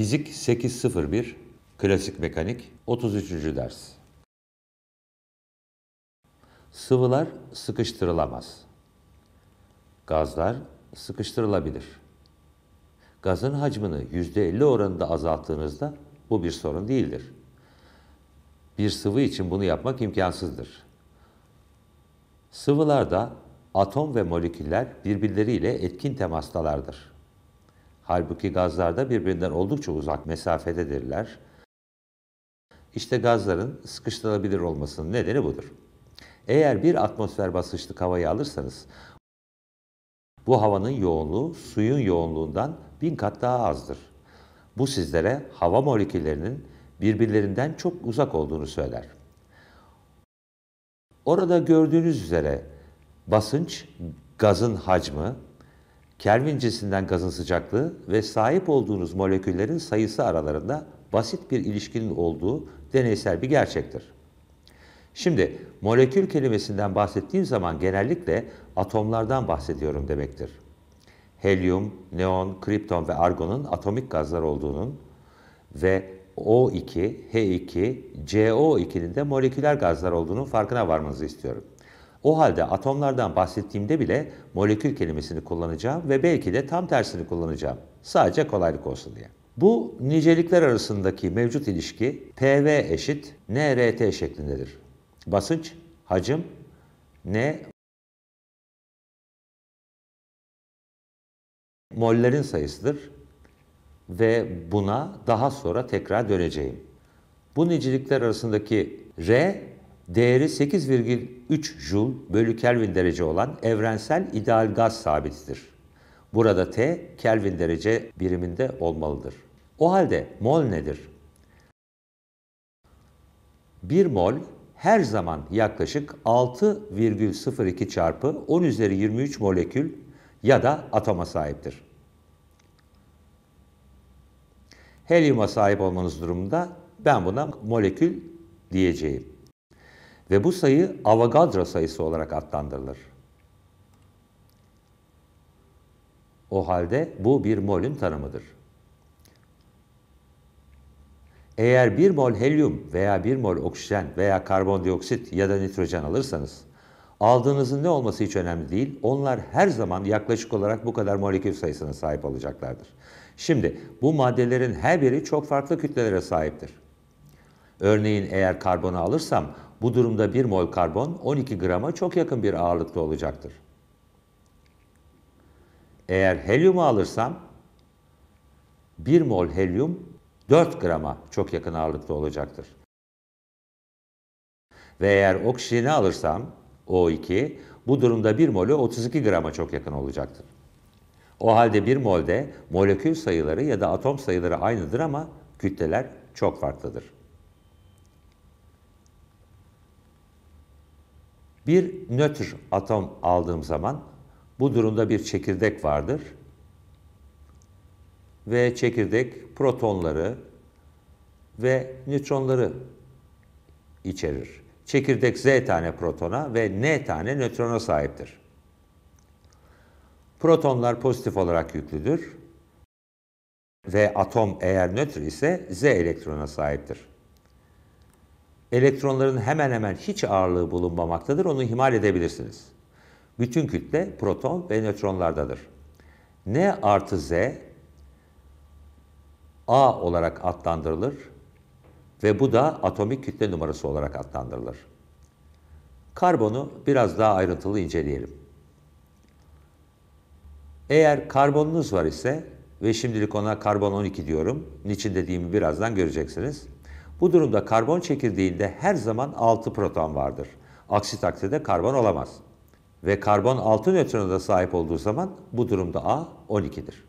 Fizik 801, Klasik Mekanik 33. ders. Sıvılar sıkıştırılamaz. Gazlar sıkıştırılabilir. Gazın hacmini %50 oranında azalttığınızda bu bir sorun değildir. Bir sıvı için bunu yapmak imkansızdır. Sıvılarda atom ve moleküller birbirleriyle etkin temastalardır. Halbuki gazlar da birbirinden oldukça uzak mesafededirler. İşte gazların sıkıştırılabilir olmasının nedeni budur. Eğer bir atmosfer basınçlı havayı alırsanız, bu havanın yoğunluğu suyun yoğunluğundan bin kat daha azdır. Bu sizlere hava moleküllerinin birbirlerinden çok uzak olduğunu söyler. Orada gördüğünüz üzere basınç, gazın hacmi, Kelvin cinsinden gazın sıcaklığı ve sahip olduğunuz moleküllerin sayısı aralarında basit bir ilişkinin olduğu deneysel bir gerçektir. Şimdi molekül kelimesinden bahsettiğim zaman genellikle atomlardan bahsediyorum demektir. Helyum, neon, kripton ve argonun atomik gazlar olduğunun ve O2, H2, CO2'nin de moleküler gazlar olduğunun farkına varmanızı istiyorum. O halde atomlardan bahsettiğimde bile molekül kelimesini kullanacağım ve belki de tam tersini kullanacağım. Sadece kolaylık olsun diye. Bu nicelikler arasındaki mevcut ilişki PV eşit NRT şeklindedir. Basınç, hacim, N mollerin sayısıdır ve buna daha sonra tekrar döneceğim. Bu nicelikler arasındaki R değeri 8,3 Joule bölü Kelvin derece olan evrensel ideal gaz sabitidir. Burada T, Kelvin derece biriminde olmalıdır. O halde mol nedir? 1 mol her zaman yaklaşık 6,02 çarpı 10 üzeri 23 molekül ya da atoma sahiptir. Helyuma sahip olmanız durumunda ben buna molekül diyeceğim. Ve bu sayı Avogadro sayısı olarak adlandırılır. O halde bu bir molün tanımıdır. Eğer bir mol helyum veya bir mol oksijen veya karbondioksit ya da nitrojen alırsanız aldığınızın ne olması hiç önemli değil. Onlar her zaman yaklaşık olarak bu kadar molekül sayısına sahip olacaklardır. Şimdi bu maddelerin her biri çok farklı kütlelere sahiptir. Örneğin eğer karbonu alırsam bu durumda 1 mol karbon 12 grama çok yakın bir ağırlıkta olacaktır. Eğer helyumu alırsam 1 mol helyum 4 grama çok yakın ağırlıkta olacaktır. Ve eğer oksijeni alırsam O2 bu durumda 1 molü 32 grama çok yakın olacaktır. O halde 1 molde molekül sayıları ya da atom sayıları aynıdır ama kütleler çok farklıdır. Bir nötr atom aldığım zaman bu durumda bir çekirdek vardır. Ve çekirdek protonları ve nötronları içerir. Çekirdek Z tane protona ve N tane nötrona sahiptir. Protonlar pozitif olarak yüklüdür ve atom eğer nötr ise Z elektrona sahiptir elektronların hemen hemen hiç ağırlığı bulunmamaktadır. Onu ihmal edebilirsiniz. Bütün kütle proton ve nötronlardadır. N artı Z A olarak adlandırılır ve bu da atomik kütle numarası olarak adlandırılır. Karbonu biraz daha ayrıntılı inceleyelim. Eğer karbonunuz var ise ve şimdilik ona karbon 12 diyorum. Niçin dediğimi birazdan göreceksiniz. Bu durumda karbon çekirdeğinde her zaman 6 proton vardır. Aksi takdirde karbon olamaz. Ve karbon 6 nötrona da sahip olduğu zaman bu durumda A 12'dir.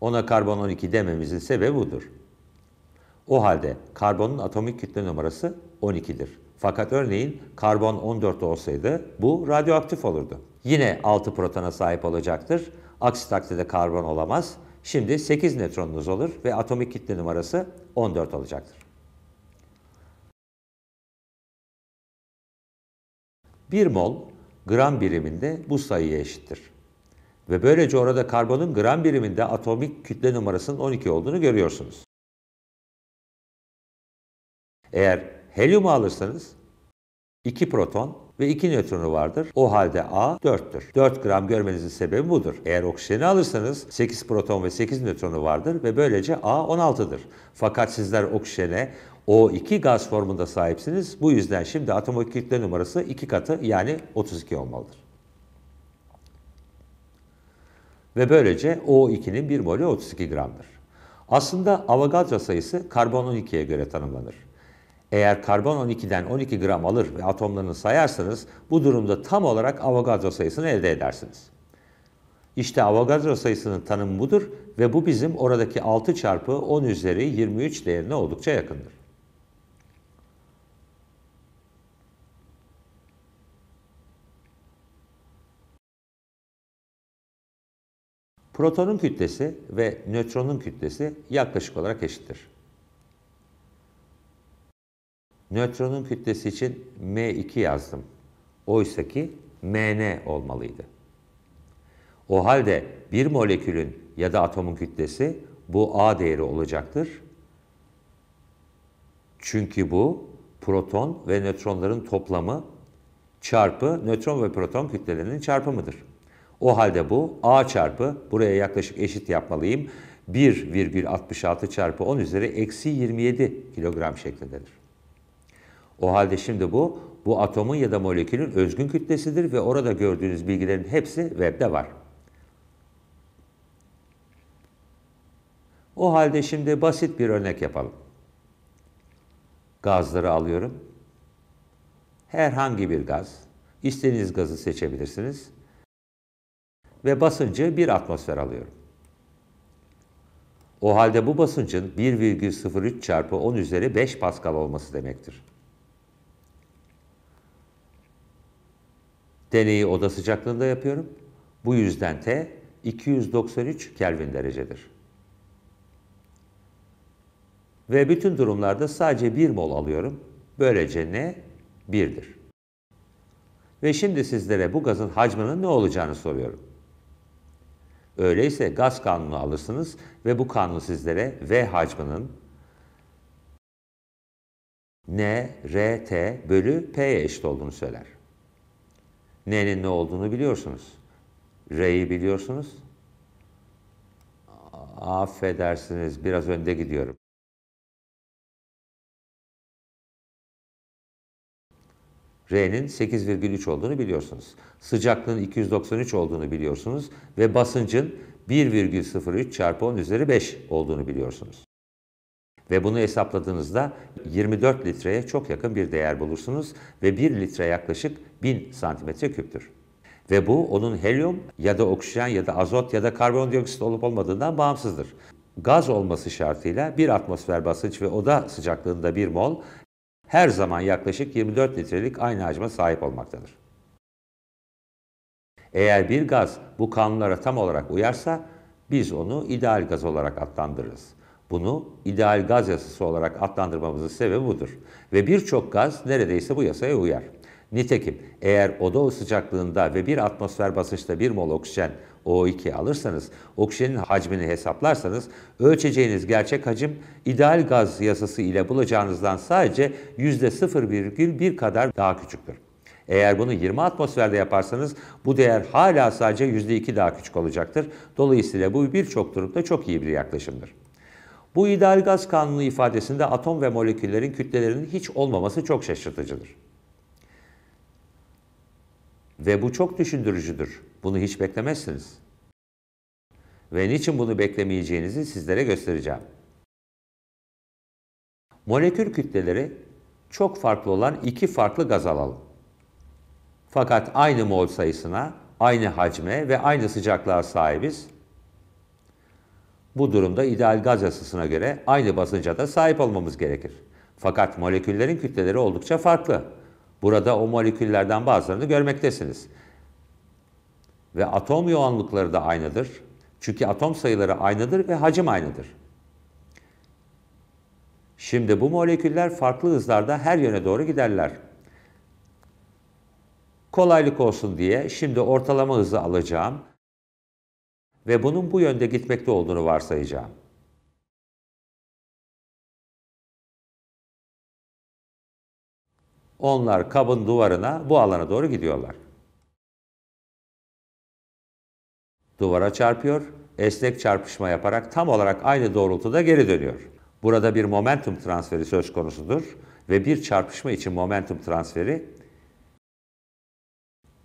Ona karbon 12 dememizin sebebi budur. O halde karbonun atomik kütle numarası 12'dir. Fakat örneğin karbon 14 olsaydı bu radyoaktif olurdu. Yine 6 protona sahip olacaktır. Aksi takdirde karbon olamaz. Şimdi 8 nötronunuz olur ve atomik kütle numarası 14 olacaktır. Bir mol gram biriminde bu sayıya eşittir. Ve böylece orada karbonun gram biriminde atomik kütle numarasının 12 olduğunu görüyorsunuz. Eğer helyumu alırsanız 2 proton ve 2 nötronu vardır. O halde A 4'tür. 4 gram görmenizin sebebi budur. Eğer oksijeni alırsanız 8 proton ve 8 nötronu vardır ve böylece A 16'dır. Fakat sizler oksijene O2 gaz formunda sahipsiniz. Bu yüzden şimdi atomik kütle numarası 2 katı yani 32 olmalıdır. Ve böylece O2'nin 1 molü 32 gramdır. Aslında Avogadro sayısı karbon 12'ye göre tanımlanır. Eğer karbon 12'den 12 gram alır ve atomlarını sayarsanız bu durumda tam olarak Avogadro sayısını elde edersiniz. İşte Avogadro sayısının tanımı budur ve bu bizim oradaki 6 çarpı 10 üzeri 23 değerine oldukça yakındır. Protonun kütlesi ve nötronun kütlesi yaklaşık olarak eşittir. Nötronun kütlesi için M2 yazdım. Oysa ki Mn olmalıydı. O halde bir molekülün ya da atomun kütlesi bu A değeri olacaktır. Çünkü bu proton ve nötronların toplamı çarpı nötron ve proton kütlelerinin çarpımıdır. O halde bu A çarpı buraya yaklaşık eşit yapmalıyım. 1,66 çarpı 10 üzeri eksi 27 kilogram şeklindedir. O halde şimdi bu, bu atomun ya da molekülün özgün kütlesidir ve orada gördüğünüz bilgilerin hepsi webde var. O halde şimdi basit bir örnek yapalım. Gazları alıyorum. Herhangi bir gaz, istediğiniz gazı seçebilirsiniz. Ve basıncı bir atmosfer alıyorum. O halde bu basıncın 1,03 çarpı 10 üzeri 5 Pascal olması demektir. Deneyi oda sıcaklığında yapıyorum. Bu yüzden T 293 Kelvin derecedir. Ve bütün durumlarda sadece 1 mol alıyorum. Böylece N 1'dir. Ve şimdi sizlere bu gazın hacminin ne olacağını soruyorum. Öyleyse gaz kanunu alırsınız ve bu kanun sizlere V hacminin NRT bölü P'ye eşit olduğunu söyler. N'nin ne olduğunu biliyorsunuz. R'yi biliyorsunuz. Affedersiniz biraz önde gidiyorum. R'nin 8,3 olduğunu biliyorsunuz. Sıcaklığın 293 olduğunu biliyorsunuz ve basıncın 1,03 çarpı 10 üzeri 5 olduğunu biliyorsunuz. Ve bunu hesapladığınızda 24 litreye çok yakın bir değer bulursunuz ve 1 litre yaklaşık 1000 santimetre küptür. Ve bu onun helyum ya da oksijen ya da azot ya da karbondioksit olup olmadığından bağımsızdır. Gaz olması şartıyla bir atmosfer basınç ve oda sıcaklığında bir mol her zaman yaklaşık 24 litrelik aynı hacme sahip olmaktadır. Eğer bir gaz bu kanunlara tam olarak uyarsa biz onu ideal gaz olarak adlandırırız. Bunu ideal gaz yasası olarak adlandırmamızın sebebi budur. Ve birçok gaz neredeyse bu yasaya uyar. Nitekim eğer oda sıcaklığında ve bir atmosfer basınçta 1 mol oksijen O2 alırsanız, oksijenin hacmini hesaplarsanız ölçeceğiniz gerçek hacim ideal gaz yasası ile bulacağınızdan sadece %0,1 kadar daha küçüktür. Eğer bunu 20 atmosferde yaparsanız bu değer hala sadece %2 daha küçük olacaktır. Dolayısıyla bu birçok durumda çok iyi bir yaklaşımdır. Bu ideal gaz kanunu ifadesinde atom ve moleküllerin kütlelerinin hiç olmaması çok şaşırtıcıdır. Ve bu çok düşündürücüdür. Bunu hiç beklemezsiniz. Ve niçin bunu beklemeyeceğinizi sizlere göstereceğim. Molekül kütleleri çok farklı olan iki farklı gaz alalım. Fakat aynı mol sayısına, aynı hacme ve aynı sıcaklığa sahibiz bu durumda ideal gaz yasasına göre aynı basınca da sahip olmamız gerekir. Fakat moleküllerin kütleleri oldukça farklı. Burada o moleküllerden bazılarını görmektesiniz. Ve atom yoğunlukları da aynıdır. Çünkü atom sayıları aynıdır ve hacim aynıdır. Şimdi bu moleküller farklı hızlarda her yöne doğru giderler. Kolaylık olsun diye şimdi ortalama hızı alacağım ve bunun bu yönde gitmekte olduğunu varsayacağım. Onlar kabın duvarına bu alana doğru gidiyorlar. Duvara çarpıyor, esnek çarpışma yaparak tam olarak aynı doğrultuda geri dönüyor. Burada bir momentum transferi söz konusudur ve bir çarpışma için momentum transferi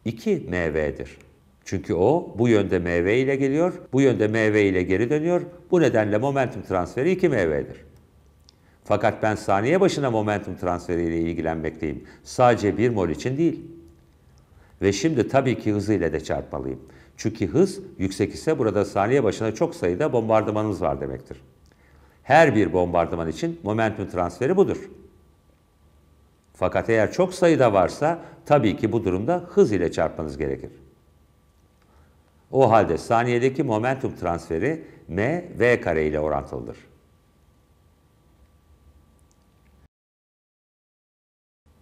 2 mv'dir. Çünkü o bu yönde MV ile geliyor, bu yönde MV ile geri dönüyor. Bu nedenle momentum transferi 2 MV'dir. Fakat ben saniye başına momentum transferiyle ilgilenmekteyim. Sadece 1 mol için değil. Ve şimdi tabii ki hızıyla de çarpmalıyım. Çünkü hız yüksek ise burada saniye başına çok sayıda bombardımanımız var demektir. Her bir bombardıman için momentum transferi budur. Fakat eğer çok sayıda varsa tabii ki bu durumda hız ile çarpmanız gerekir. O halde saniyedeki momentum transferi m v kare ile orantılıdır.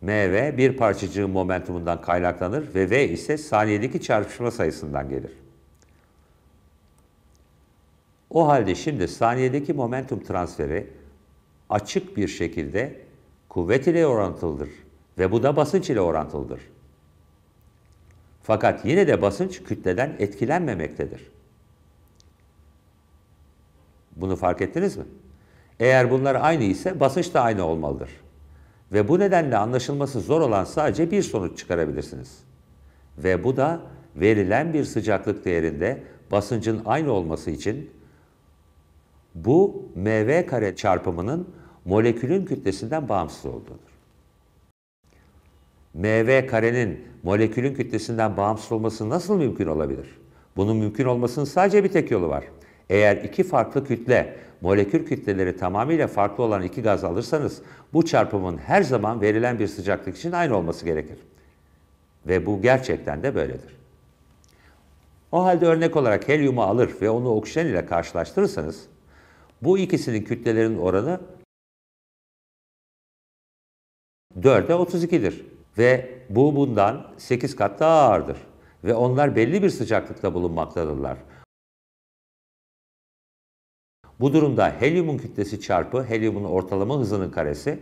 mv bir parçacığın momentumundan kaynaklanır ve v ise saniyedeki çarpışma sayısından gelir. O halde şimdi saniyedeki momentum transferi açık bir şekilde kuvvet ile orantılıdır ve bu da basınç ile orantılıdır. Fakat yine de basınç kütleden etkilenmemektedir. Bunu fark ettiniz mi? Eğer bunlar aynı ise basınç da aynı olmalıdır. Ve bu nedenle anlaşılması zor olan sadece bir sonuç çıkarabilirsiniz. Ve bu da verilen bir sıcaklık değerinde basıncın aynı olması için bu mv kare çarpımının molekülün kütlesinden bağımsız olduğudur. MV karenin molekülün kütlesinden bağımsız olması nasıl mümkün olabilir? Bunun mümkün olmasının sadece bir tek yolu var. Eğer iki farklı kütle, molekül kütleleri tamamıyla farklı olan iki gaz alırsanız bu çarpımın her zaman verilen bir sıcaklık için aynı olması gerekir. Ve bu gerçekten de böyledir. O halde örnek olarak helyumu alır ve onu oksijen ile karşılaştırırsanız bu ikisinin kütlelerinin oranı 4'e 32'dir. Ve bu bundan 8 kat daha ağırdır. Ve onlar belli bir sıcaklıkta bulunmaktadırlar. Bu durumda helyumun kütlesi çarpı helyumun ortalama hızının karesi,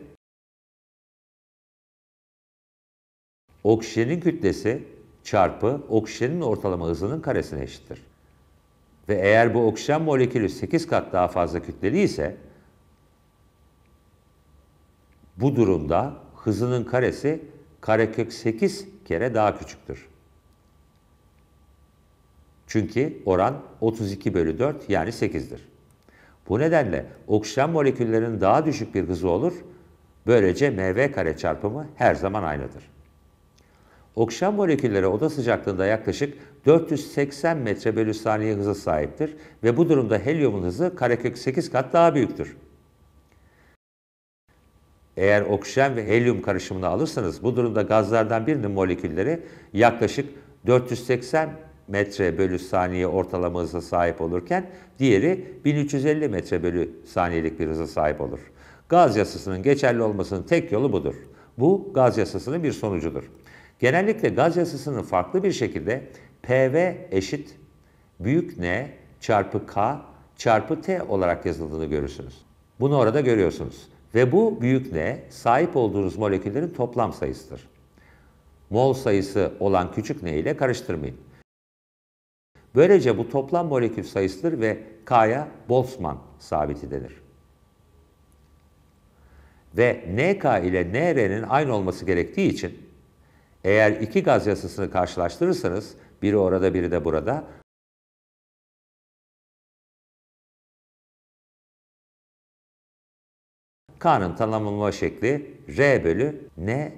oksijenin kütlesi çarpı oksijenin ortalama hızının karesine eşittir. Ve eğer bu oksijen molekülü 8 kat daha fazla kütleli ise bu durumda hızının karesi karekök 8 kere daha küçüktür. Çünkü oran 32 bölü 4 yani 8'dir. Bu nedenle oksijen moleküllerinin daha düşük bir hızı olur. Böylece MV kare çarpımı her zaman aynıdır. Oksijen molekülleri oda sıcaklığında yaklaşık 480 metre bölü saniye hıza sahiptir ve bu durumda helyumun hızı karekök 8 kat daha büyüktür. Eğer oksijen ve helyum karışımını alırsanız bu durumda gazlardan birinin molekülleri yaklaşık 480 metre bölü saniye ortalama hıza sahip olurken diğeri 1350 metre bölü saniyelik bir hıza sahip olur. Gaz yasasının geçerli olmasının tek yolu budur. Bu gaz yasasının bir sonucudur. Genellikle gaz yasasının farklı bir şekilde PV eşit büyük N çarpı K çarpı T olarak yazıldığını görürsünüz. Bunu orada görüyorsunuz. Ve bu büyük ne, sahip olduğunuz moleküllerin toplam sayısıdır. Mol sayısı olan küçük ne ile karıştırmayın. Böylece bu toplam molekül sayısıdır ve K'ya Boltzmann sabiti denir. Ve NK ile NR'nin aynı olması gerektiği için eğer iki gaz yasasını karşılaştırırsanız biri orada biri de burada K'nın tanımlanma şekli R bölü N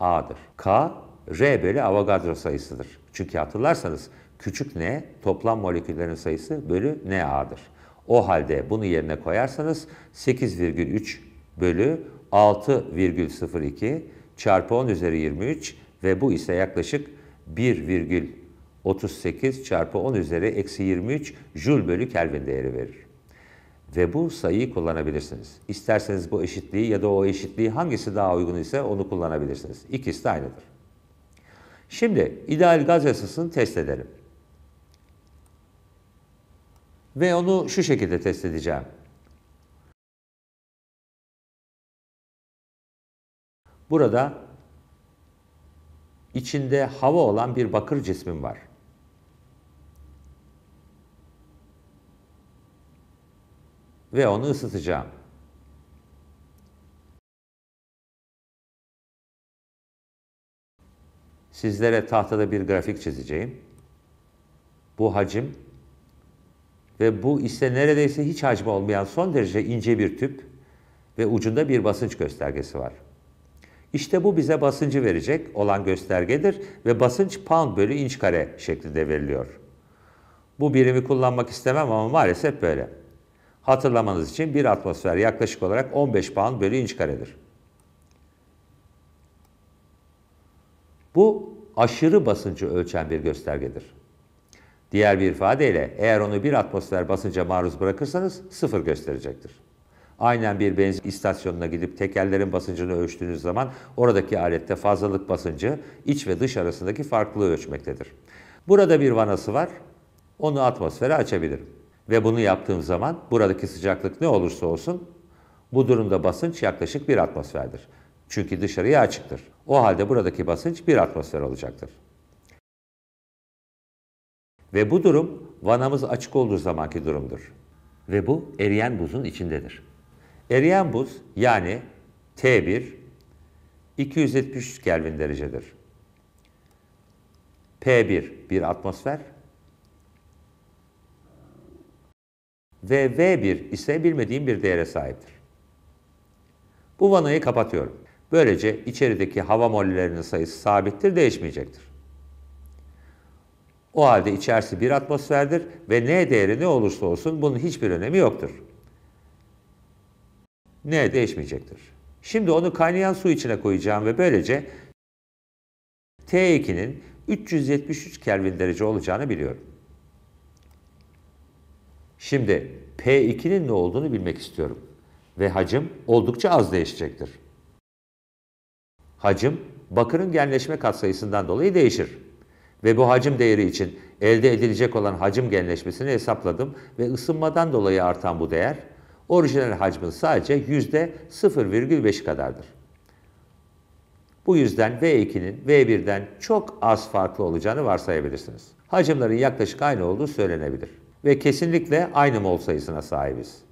A'dır. K, R bölü Avogadro sayısıdır. Çünkü hatırlarsanız küçük N toplam moleküllerin sayısı bölü N A'dır. O halde bunu yerine koyarsanız 8,3 bölü 6,02 çarpı 10 üzeri 23 ve bu ise yaklaşık 1,38 çarpı 10 üzeri eksi 23 jül bölü Kelvin değeri verir ve bu sayıyı kullanabilirsiniz. İsterseniz bu eşitliği ya da o eşitliği hangisi daha uygun ise onu kullanabilirsiniz. İkisi de aynıdır. Şimdi ideal gaz yasasını test edelim. Ve onu şu şekilde test edeceğim. Burada içinde hava olan bir bakır cismim var. ve onu ısıtacağım. Sizlere tahtada bir grafik çizeceğim. Bu hacim ve bu ise neredeyse hiç hacmi olmayan son derece ince bir tüp ve ucunda bir basınç göstergesi var. İşte bu bize basıncı verecek olan göstergedir ve basınç pound bölü inç kare şeklinde veriliyor. Bu birimi kullanmak istemem ama maalesef böyle. Hatırlamanız için bir atmosfer yaklaşık olarak 15 pound bölü inç karedir. Bu aşırı basıncı ölçen bir göstergedir. Diğer bir ifadeyle eğer onu bir atmosfer basınca maruz bırakırsanız sıfır gösterecektir. Aynen bir benzin istasyonuna gidip tekerlerin basıncını ölçtüğünüz zaman oradaki alette fazlalık basıncı iç ve dış arasındaki farklılığı ölçmektedir. Burada bir vanası var. Onu atmosfere açabilirim. Ve bunu yaptığım zaman buradaki sıcaklık ne olursa olsun bu durumda basınç yaklaşık bir atmosferdir. Çünkü dışarıya açıktır. O halde buradaki basınç bir atmosfer olacaktır. Ve bu durum vanamız açık olduğu zamanki durumdur. Ve bu eriyen buzun içindedir. Eriyen buz yani T1 273 Kelvin derecedir. P1 bir atmosfer, ve V1 ise bilmediğim bir değere sahiptir. Bu vanayı kapatıyorum. Böylece içerideki hava mollerinin sayısı sabittir, değişmeyecektir. O halde içerisi bir atmosferdir ve N değeri ne olursa olsun bunun hiçbir önemi yoktur. N değişmeyecektir. Şimdi onu kaynayan su içine koyacağım ve böylece T2'nin 373 Kelvin derece olacağını biliyorum. Şimdi P2'nin ne olduğunu bilmek istiyorum. Ve hacim oldukça az değişecektir. Hacim bakırın genleşme katsayısından dolayı değişir. Ve bu hacim değeri için elde edilecek olan hacim genleşmesini hesapladım ve ısınmadan dolayı artan bu değer orijinal hacmin sadece %0,5 kadardır. Bu yüzden V2'nin V1'den çok az farklı olacağını varsayabilirsiniz. Hacimlerin yaklaşık aynı olduğu söylenebilir ve kesinlikle aynı mol sayısına sahibiz.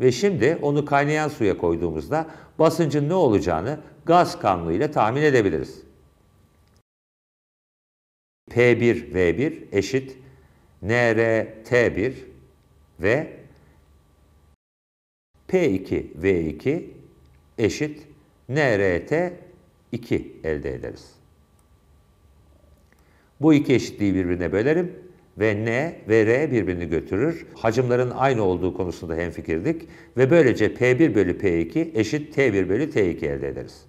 Ve şimdi onu kaynayan suya koyduğumuzda basıncın ne olacağını gaz kanunu ile tahmin edebiliriz. P1V1 eşit NRT1 ve P2V2 eşit NRT 2 elde ederiz. Bu iki eşitliği birbirine bölerim ve N ve R birbirini götürür. Hacimlerin aynı olduğu konusunda hemfikirdik ve böylece P1 bölü P2 eşit T1 bölü T2 elde ederiz.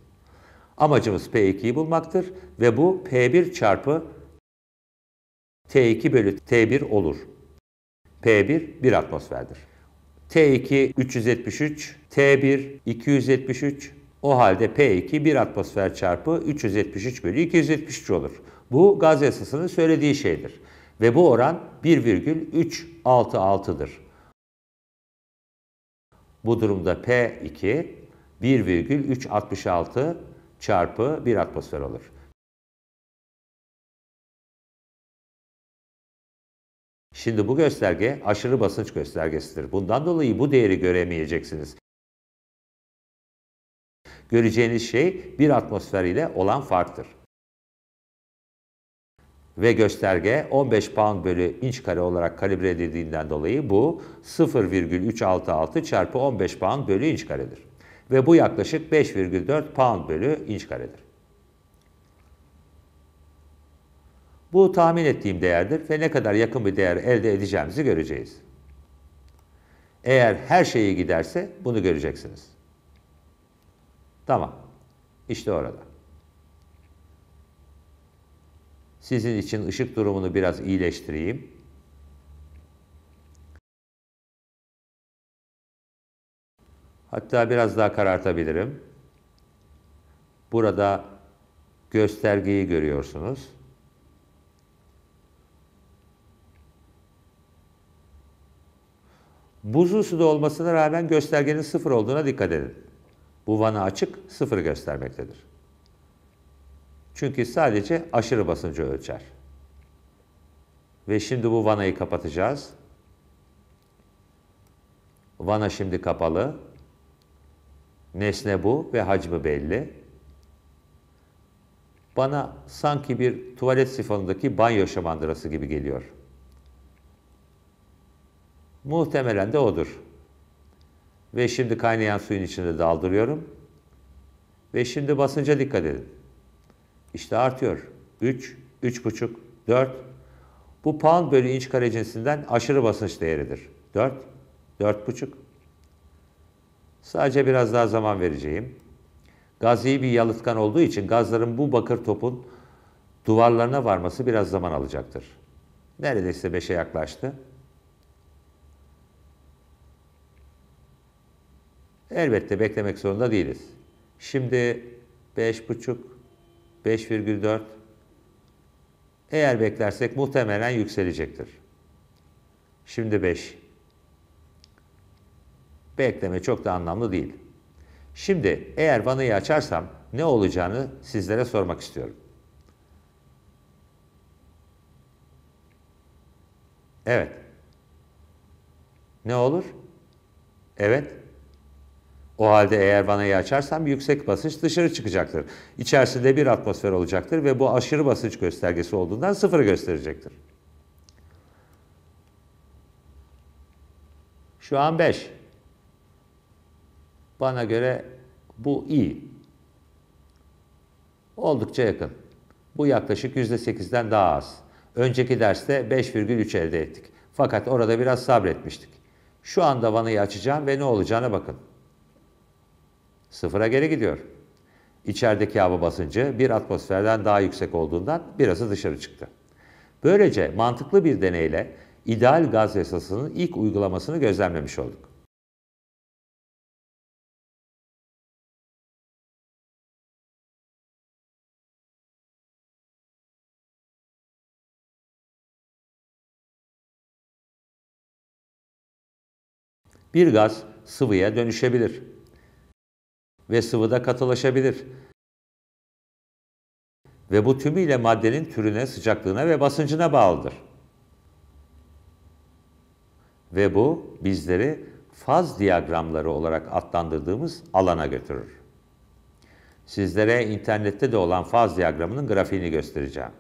Amacımız P2'yi bulmaktır ve bu P1 çarpı T2 bölü T1 olur. P1 1 atmosferdir. T2 373, T1 273, o halde P2 1 atmosfer çarpı 373 bölü 273 olur. Bu gaz yasasının söylediği şeydir ve bu oran 1,366'dır. Bu durumda P2 1,366 çarpı 1 atmosfer olur. Şimdi bu gösterge aşırı basınç göstergesidir. Bundan dolayı bu değeri göremeyeceksiniz. Göreceğiniz şey bir atmosfer ile olan farktır ve gösterge 15 pound bölü inç kare olarak kalibre edildiğinden dolayı bu 0,366 çarpı 15 pound bölü inç karedir. Ve bu yaklaşık 5,4 pound bölü inç karedir. Bu tahmin ettiğim değerdir ve ne kadar yakın bir değer elde edeceğimizi göreceğiz. Eğer her şeyi giderse bunu göreceksiniz. Tamam. İşte orada. Sizin için ışık durumunu biraz iyileştireyim. Hatta biraz daha karartabilirim. Burada göstergeyi görüyorsunuz. Buzlu suda olmasına rağmen göstergenin sıfır olduğuna dikkat edin. Bu vana açık sıfır göstermektedir. Çünkü sadece aşırı basıncı ölçer. Ve şimdi bu vanayı kapatacağız. Vana şimdi kapalı. Nesne bu ve hacmi belli. Bana sanki bir tuvalet sifonundaki banyo şamandırası gibi geliyor. Muhtemelen de odur. Ve şimdi kaynayan suyun içinde daldırıyorum. Ve şimdi basınca dikkat edin. İşte artıyor. 3, 3 buçuk, 4. Bu pound bölü inç kare cinsinden aşırı basınç değeridir. 4, 4 buçuk. Sadece biraz daha zaman vereceğim. Gaz iyi bir yalıtkan olduğu için gazların bu bakır topun duvarlarına varması biraz zaman alacaktır. Neredeyse 5'e yaklaştı. Elbette beklemek zorunda değiliz. Şimdi 5,5 5,4 eğer beklersek muhtemelen yükselecektir. Şimdi 5. Bekleme çok da anlamlı değil. Şimdi eğer vanayı açarsam ne olacağını sizlere sormak istiyorum. Evet. Ne olur? Evet. O halde eğer vanayı açarsam yüksek basınç dışarı çıkacaktır. İçerisinde bir atmosfer olacaktır ve bu aşırı basınç göstergesi olduğundan sıfırı gösterecektir. Şu an 5. Bana göre bu iyi. Oldukça yakın. Bu yaklaşık %8'den daha az. Önceki derste 5,3 elde ettik. Fakat orada biraz sabretmiştik. Şu anda vanayı açacağım ve ne olacağına bakın. Sıfıra geri gidiyor. İçerideki hava basıncı bir atmosferden daha yüksek olduğundan birazı dışarı çıktı. Böylece mantıklı bir deneyle ideal gaz yasasının ilk uygulamasını gözlemlemiş olduk. Bir gaz sıvıya dönüşebilir ve sıvıda katılaşabilir. Ve bu tümüyle maddenin türüne, sıcaklığına ve basıncına bağlıdır. Ve bu bizleri faz diyagramları olarak adlandırdığımız alana götürür. Sizlere internette de olan faz diyagramının grafiğini göstereceğim.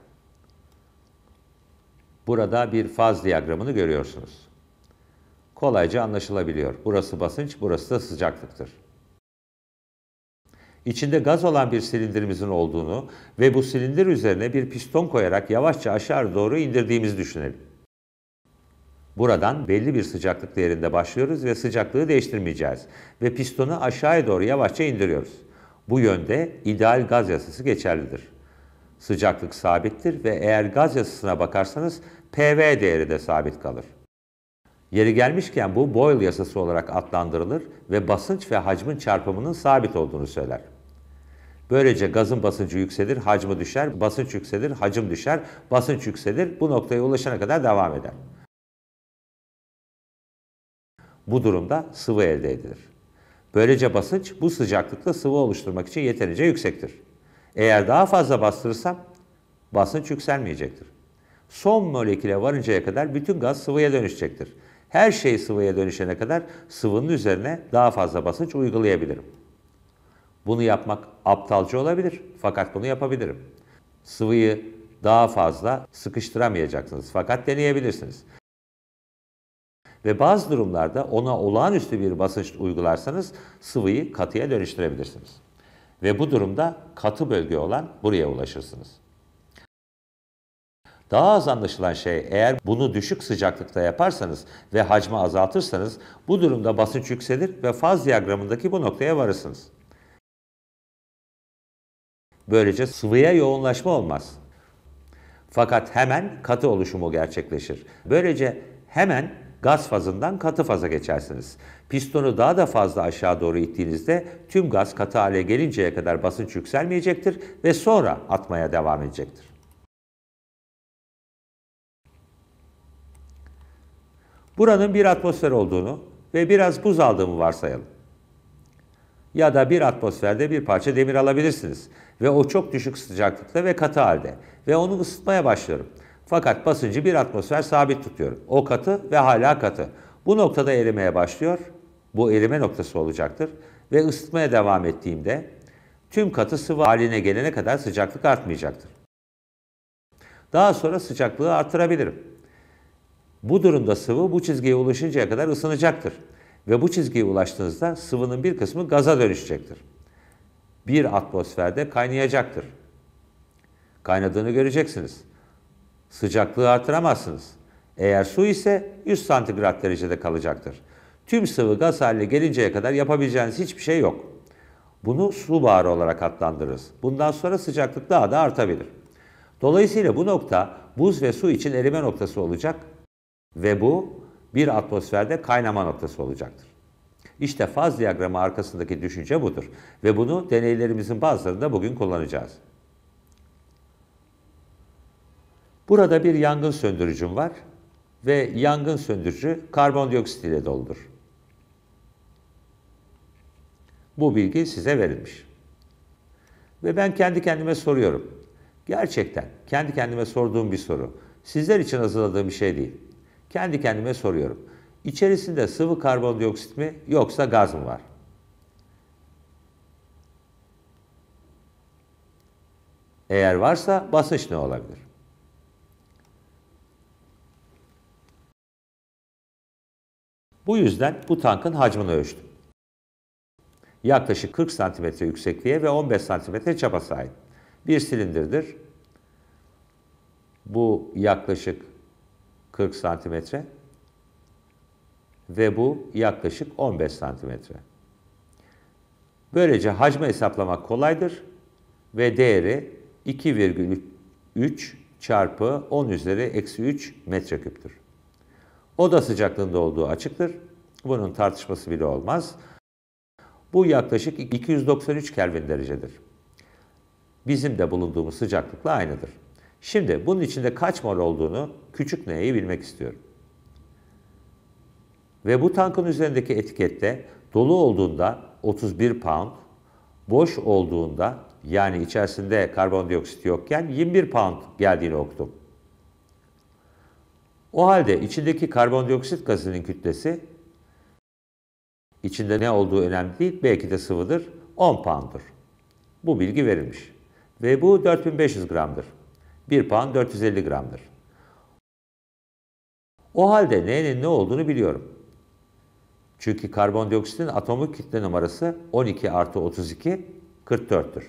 Burada bir faz diyagramını görüyorsunuz. Kolayca anlaşılabiliyor. Burası basınç, burası da sıcaklıktır içinde gaz olan bir silindirimizin olduğunu ve bu silindir üzerine bir piston koyarak yavaşça aşağı doğru indirdiğimizi düşünelim. Buradan belli bir sıcaklık değerinde başlıyoruz ve sıcaklığı değiştirmeyeceğiz ve pistonu aşağıya doğru yavaşça indiriyoruz. Bu yönde ideal gaz yasası geçerlidir. Sıcaklık sabittir ve eğer gaz yasasına bakarsanız PV değeri de sabit kalır. Yeri gelmişken bu Boyle yasası olarak adlandırılır ve basınç ve hacmin çarpımının sabit olduğunu söyler. Böylece gazın basıncı yükselir, hacmi düşer, basınç yükselir, hacim düşer, basınç yükselir, bu noktaya ulaşana kadar devam eder. Bu durumda sıvı elde edilir. Böylece basınç bu sıcaklıkta sıvı oluşturmak için yeterince yüksektir. Eğer daha fazla bastırırsam basınç yükselmeyecektir. Son moleküle varıncaya kadar bütün gaz sıvıya dönüşecektir. Her şey sıvıya dönüşene kadar sıvının üzerine daha fazla basınç uygulayabilirim. Bunu yapmak aptalca olabilir fakat bunu yapabilirim. Sıvıyı daha fazla sıkıştıramayacaksınız fakat deneyebilirsiniz. Ve bazı durumlarda ona olağanüstü bir basınç uygularsanız sıvıyı katıya dönüştürebilirsiniz. Ve bu durumda katı bölge olan buraya ulaşırsınız. Daha az anlaşılan şey eğer bunu düşük sıcaklıkta yaparsanız ve hacmi azaltırsanız bu durumda basınç yükselir ve faz diyagramındaki bu noktaya varırsınız. Böylece sıvıya yoğunlaşma olmaz. Fakat hemen katı oluşumu gerçekleşir. Böylece hemen gaz fazından katı faza geçersiniz. Pistonu daha da fazla aşağı doğru ittiğinizde tüm gaz katı hale gelinceye kadar basınç yükselmeyecektir ve sonra atmaya devam edecektir. Buranın bir atmosfer olduğunu ve biraz buz aldığımı varsayalım. Ya da bir atmosferde bir parça demir alabilirsiniz ve o çok düşük sıcaklıkta ve katı halde ve onu ısıtmaya başlarım. Fakat basıncı bir atmosfer sabit tutuyorum. O katı ve hala katı. Bu noktada erimeye başlıyor. Bu erime noktası olacaktır. Ve ısıtmaya devam ettiğimde tüm katı sıvı haline gelene kadar sıcaklık artmayacaktır. Daha sonra sıcaklığı artırabilirim. Bu durumda sıvı bu çizgiye ulaşıncaya kadar ısınacaktır. Ve bu çizgiye ulaştığınızda sıvının bir kısmı gaza dönüşecektir bir atmosferde kaynayacaktır. Kaynadığını göreceksiniz. Sıcaklığı artıramazsınız. Eğer su ise 100 santigrat derecede kalacaktır. Tüm sıvı gaz haline gelinceye kadar yapabileceğiniz hiçbir şey yok. Bunu su buharı olarak adlandırırız. Bundan sonra sıcaklık daha da artabilir. Dolayısıyla bu nokta buz ve su için erime noktası olacak ve bu bir atmosferde kaynama noktası olacaktır. İşte faz diyagramı arkasındaki düşünce budur. Ve bunu deneylerimizin bazılarında bugün kullanacağız. Burada bir yangın söndürücüm var ve yangın söndürücü karbondioksit ile doldur. Bu bilgi size verilmiş. Ve ben kendi kendime soruyorum. Gerçekten kendi kendime sorduğum bir soru. Sizler için hazırladığım bir şey değil. Kendi kendime soruyorum. İçerisinde sıvı karbondioksit mi yoksa gaz mı var? Eğer varsa basınç ne olabilir? Bu yüzden bu tankın hacmini ölçtüm. Yaklaşık 40 cm yüksekliğe ve 15 cm çapa sahip. Bir silindirdir. Bu yaklaşık 40 santimetre ve bu yaklaşık 15 santimetre. Böylece hacmi hesaplamak kolaydır ve değeri 2,3 çarpı 10 üzeri eksi 3 metreküptür. Oda sıcaklığında olduğu açıktır. Bunun tartışması bile olmaz. Bu yaklaşık 293 Kelvin derecedir. Bizim de bulunduğumuz sıcaklıkla aynıdır. Şimdi bunun içinde kaç mol olduğunu küçük neyi bilmek istiyorum. Ve bu tankın üzerindeki etikette dolu olduğunda 31 pound, boş olduğunda yani içerisinde karbondioksit yokken 21 pound geldiğini okudum. O halde içindeki karbondioksit gazının kütlesi içinde ne olduğu önemli değil, belki de sıvıdır, 10 pound'dur. Bu bilgi verilmiş. Ve bu 4500 gramdır. 1 pound 450 gramdır. O halde neyin ne olduğunu biliyorum. Çünkü karbondioksitin atomu kütle numarası 12 artı 32, 44'tür.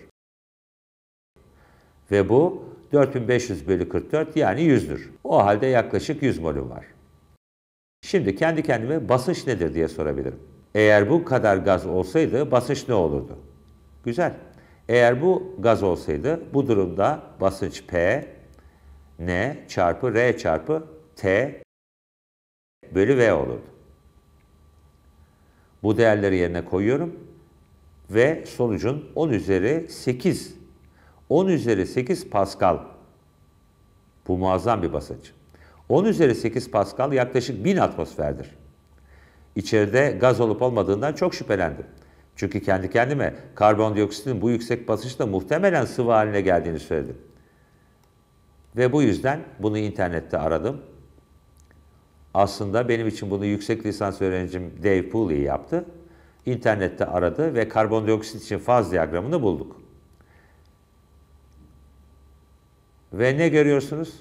Ve bu 4500 bölü 44 yani 100'dür. O halde yaklaşık 100 molüm var. Şimdi kendi kendime basınç nedir diye sorabilirim. Eğer bu kadar gaz olsaydı basınç ne olurdu? Güzel. Eğer bu gaz olsaydı bu durumda basınç P, N çarpı R çarpı T bölü V olurdu. Bu değerleri yerine koyuyorum ve sonucun 10 üzeri 8. 10 üzeri 8 Pascal. Bu muazzam bir basınç. 10 üzeri 8 Pascal yaklaşık 1000 atmosferdir. İçeride gaz olup olmadığından çok şüphelendim. Çünkü kendi kendime karbondioksitin bu yüksek basınçla muhtemelen sıvı haline geldiğini söyledim. Ve bu yüzden bunu internette aradım aslında benim için bunu yüksek lisans öğrencim Dave Pooley yaptı. İnternette aradı ve karbondioksit için faz diyagramını bulduk. Ve ne görüyorsunuz?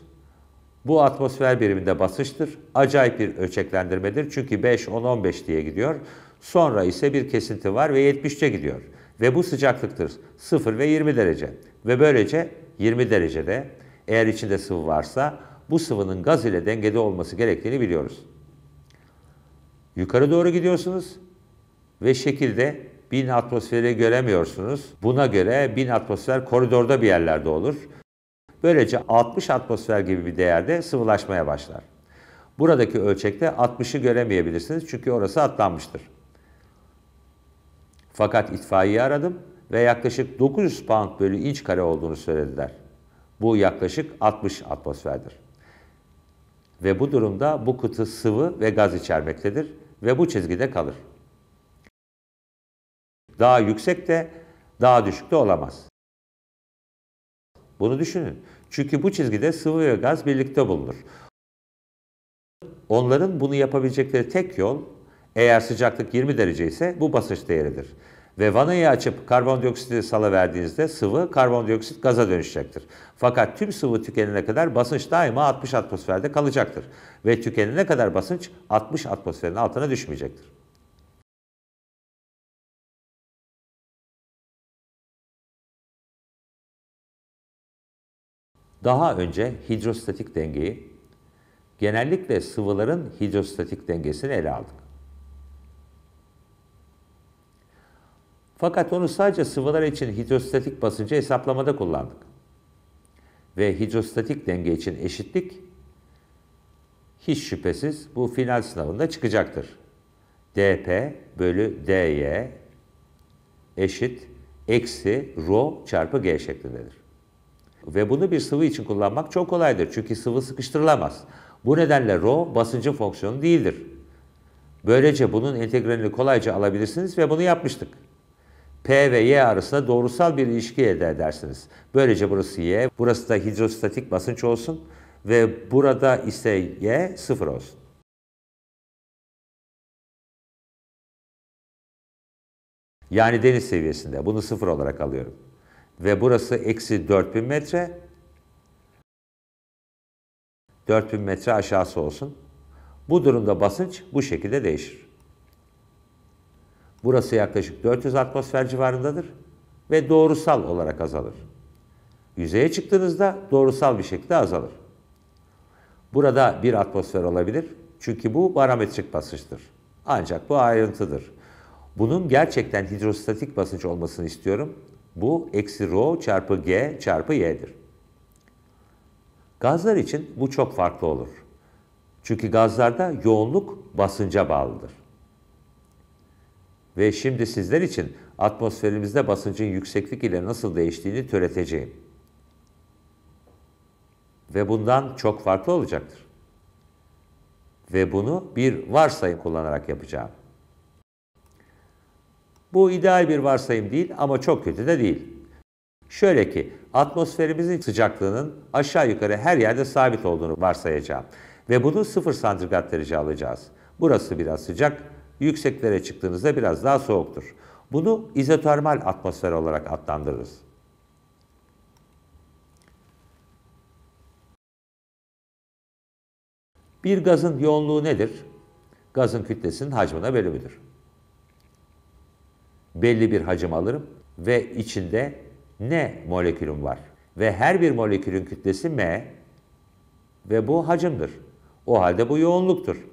Bu atmosfer biriminde basıştır. Acayip bir ölçeklendirmedir. Çünkü 5, 10, 15 diye gidiyor. Sonra ise bir kesinti var ve 70'e gidiyor. Ve bu sıcaklıktır. 0 ve 20 derece. Ve böylece 20 derecede eğer içinde sıvı varsa bu sıvının gaz ile dengede olması gerektiğini biliyoruz. Yukarı doğru gidiyorsunuz ve şekilde 1000 atmosferi göremiyorsunuz. Buna göre 1000 atmosfer koridorda bir yerlerde olur. Böylece 60 atmosfer gibi bir değerde sıvılaşmaya başlar. Buradaki ölçekte 60'ı göremeyebilirsiniz çünkü orası atlanmıştır. Fakat itfaiye aradım ve yaklaşık 900 pound bölü inç kare olduğunu söylediler. Bu yaklaşık 60 atmosferdir ve bu durumda bu kutu sıvı ve gaz içermektedir ve bu çizgide kalır. Daha yüksek de daha düşük de olamaz. Bunu düşünün. Çünkü bu çizgide sıvı ve gaz birlikte bulunur. Onların bunu yapabilecekleri tek yol eğer sıcaklık 20 derece ise bu basınç değeridir. Ve vanayı açıp karbondioksiti salıverdiğinizde sıvı karbondioksit gaza dönüşecektir. Fakat tüm sıvı tükenene kadar basınç daima 60 atmosferde kalacaktır. Ve tükenene kadar basınç 60 atmosferin altına düşmeyecektir. Daha önce hidrostatik dengeyi, genellikle sıvıların hidrostatik dengesini ele aldık. Fakat onu sadece sıvılar için hidrostatik basıncı hesaplamada kullandık. Ve hidrostatik denge için eşitlik hiç şüphesiz bu final sınavında çıkacaktır. dp bölü dy eşit eksi rho çarpı g şeklindedir. Ve bunu bir sıvı için kullanmak çok kolaydır. Çünkü sıvı sıkıştırılamaz. Bu nedenle rho basıncı fonksiyonu değildir. Böylece bunun integralini kolayca alabilirsiniz ve bunu yapmıştık. P ve Y arasında doğrusal bir ilişki elde edersiniz. Böylece burası Y, burası da hidrostatik basınç olsun ve burada ise Y sıfır olsun. Yani deniz seviyesinde. Bunu sıfır olarak alıyorum. Ve burası eksi 4000 metre. 4000 metre aşağısı olsun. Bu durumda basınç bu şekilde değişir. Burası yaklaşık 400 atmosfer civarındadır ve doğrusal olarak azalır. Yüzeye çıktığınızda doğrusal bir şekilde azalır. Burada bir atmosfer olabilir çünkü bu barometrik basınçtır. Ancak bu ayrıntıdır. Bunun gerçekten hidrostatik basınç olmasını istiyorum. Bu eksi rho çarpı g çarpı y'dir. Gazlar için bu çok farklı olur. Çünkü gazlarda yoğunluk basınca bağlıdır ve şimdi sizler için atmosferimizde basıncın yükseklik ile nasıl değiştiğini türeteceğim. Ve bundan çok farklı olacaktır. Ve bunu bir varsayım kullanarak yapacağım. Bu ideal bir varsayım değil ama çok kötü de değil. Şöyle ki atmosferimizin sıcaklığının aşağı yukarı her yerde sabit olduğunu varsayacağım. Ve bunu 0 santigrat derece alacağız. Burası biraz sıcak, yükseklere çıktığınızda biraz daha soğuktur. Bunu izotermal atmosfer olarak adlandırırız. Bir gazın yoğunluğu nedir? Gazın kütlesinin hacmine bölümüdür. Belli bir hacim alırım ve içinde ne molekülüm var? Ve her bir molekülün kütlesi m ve bu hacimdir. O halde bu yoğunluktur.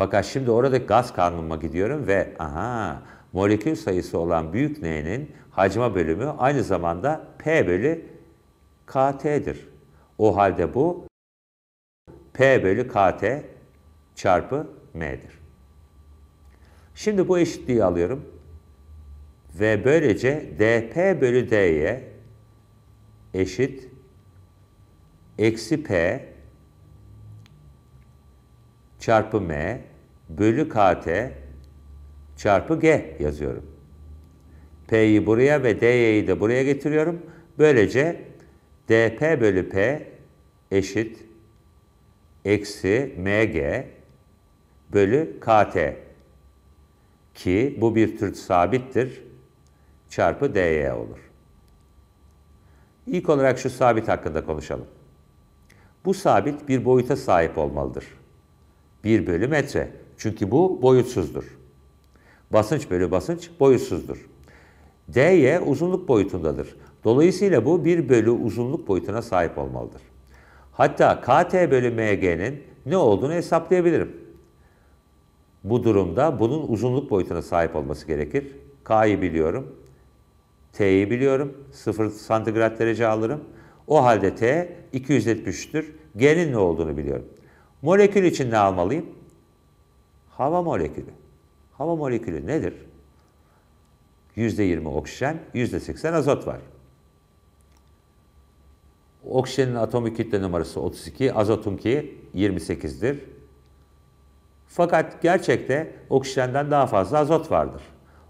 Fakat şimdi orada gaz kanunuma gidiyorum ve aha molekül sayısı olan büyük N'nin hacma bölümü aynı zamanda P bölü KT'dir. O halde bu P bölü KT çarpı M'dir. Şimdi bu eşitliği alıyorum ve böylece dp bölü d'ye eşit eksi p çarpı m bölü kt çarpı g yazıyorum. P'yi buraya ve dy'yi de buraya getiriyorum. Böylece dp bölü p eşit eksi mg bölü kt ki bu bir tür sabittir çarpı dy olur. İlk olarak şu sabit hakkında konuşalım. Bu sabit bir boyuta sahip olmalıdır. 1 bölü metre çünkü bu boyutsuzdur. Basınç bölü basınç boyutsuzdur. dy uzunluk boyutundadır. Dolayısıyla bu 1 bölü uzunluk boyutuna sahip olmalıdır. Hatta kt bölü mg'nin ne olduğunu hesaplayabilirim. Bu durumda bunun uzunluk boyutuna sahip olması gerekir. K'yi biliyorum, T'yi biliyorum, 0 santigrat derece alırım. O halde T 273'tür. G'nin ne olduğunu biliyorum. Molekül için ne almalıyım? Hava molekülü. Hava molekülü nedir? %20 oksijen, %80 azot var. Oksijenin atomik kütle numarası 32, azotunki 28'dir. Fakat gerçekte oksijenden daha fazla azot vardır.